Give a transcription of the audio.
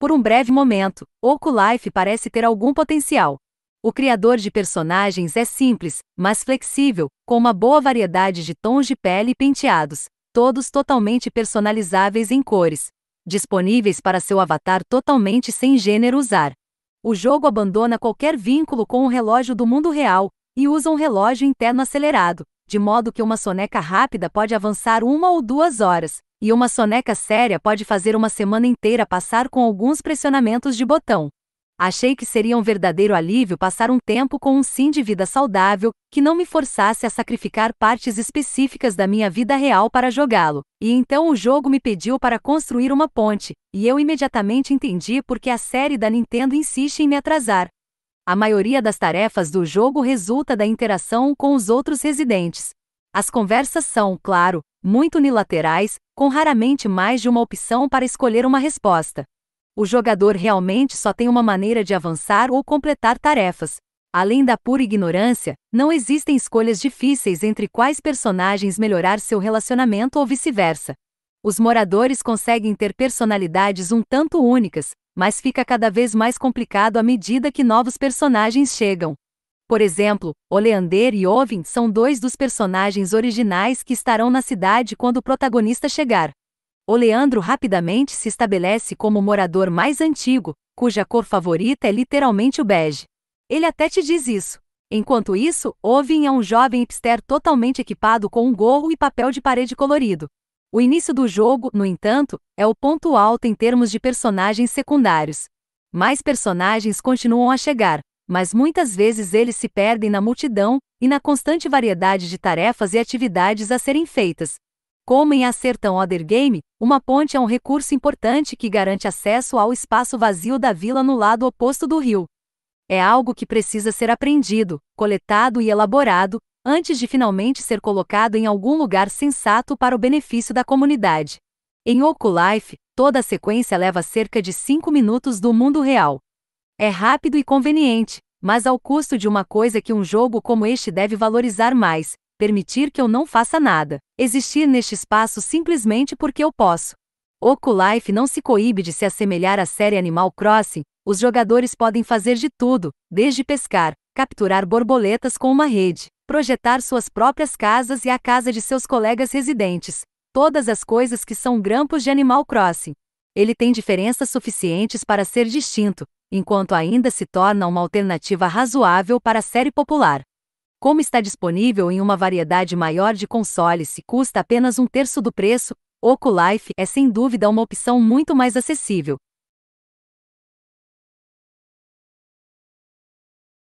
Por um breve momento, Oculife parece ter algum potencial. O criador de personagens é simples, mas flexível, com uma boa variedade de tons de pele e penteados, todos totalmente personalizáveis em cores, disponíveis para seu avatar totalmente sem gênero usar. O jogo abandona qualquer vínculo com o relógio do mundo real e usa um relógio interno acelerado, de modo que uma soneca rápida pode avançar uma ou duas horas, e uma soneca séria pode fazer uma semana inteira passar com alguns pressionamentos de botão. Achei que seria um verdadeiro alívio passar um tempo com um sim de vida saudável, que não me forçasse a sacrificar partes específicas da minha vida real para jogá-lo. E então o jogo me pediu para construir uma ponte, e eu imediatamente entendi por que a série da Nintendo insiste em me atrasar. A maioria das tarefas do jogo resulta da interação com os outros residentes. As conversas são, claro, muito unilaterais, com raramente mais de uma opção para escolher uma resposta. O jogador realmente só tem uma maneira de avançar ou completar tarefas. Além da pura ignorância, não existem escolhas difíceis entre quais personagens melhorar seu relacionamento ou vice-versa. Os moradores conseguem ter personalidades um tanto únicas, mas fica cada vez mais complicado à medida que novos personagens chegam. Por exemplo, Oleander e Ovin são dois dos personagens originais que estarão na cidade quando o protagonista chegar. Oleandro rapidamente se estabelece como o morador mais antigo, cuja cor favorita é literalmente o bege. Ele até te diz isso. Enquanto isso, Ovin é um jovem hipster totalmente equipado com um gorro e papel de parede colorido. O início do jogo, no entanto, é o ponto alto em termos de personagens secundários. Mais personagens continuam a chegar, mas muitas vezes eles se perdem na multidão e na constante variedade de tarefas e atividades a serem feitas. Como em Acertão Other Game, uma ponte é um recurso importante que garante acesso ao espaço vazio da vila no lado oposto do rio. É algo que precisa ser aprendido, coletado e elaborado, antes de finalmente ser colocado em algum lugar sensato para o benefício da comunidade. Em Oculife, toda a sequência leva cerca de 5 minutos do mundo real. É rápido e conveniente, mas ao custo de uma coisa que um jogo como este deve valorizar mais, permitir que eu não faça nada, existir neste espaço simplesmente porque eu posso. Oculife não se coíbe de se assemelhar à série Animal Crossing, os jogadores podem fazer de tudo, desde pescar, capturar borboletas com uma rede, projetar suas próprias casas e a casa de seus colegas residentes, todas as coisas que são grampos de Animal Crossing. Ele tem diferenças suficientes para ser distinto, enquanto ainda se torna uma alternativa razoável para a série popular. Como está disponível em uma variedade maior de consoles e custa apenas um terço do preço, Oculife é sem dúvida uma opção muito mais acessível,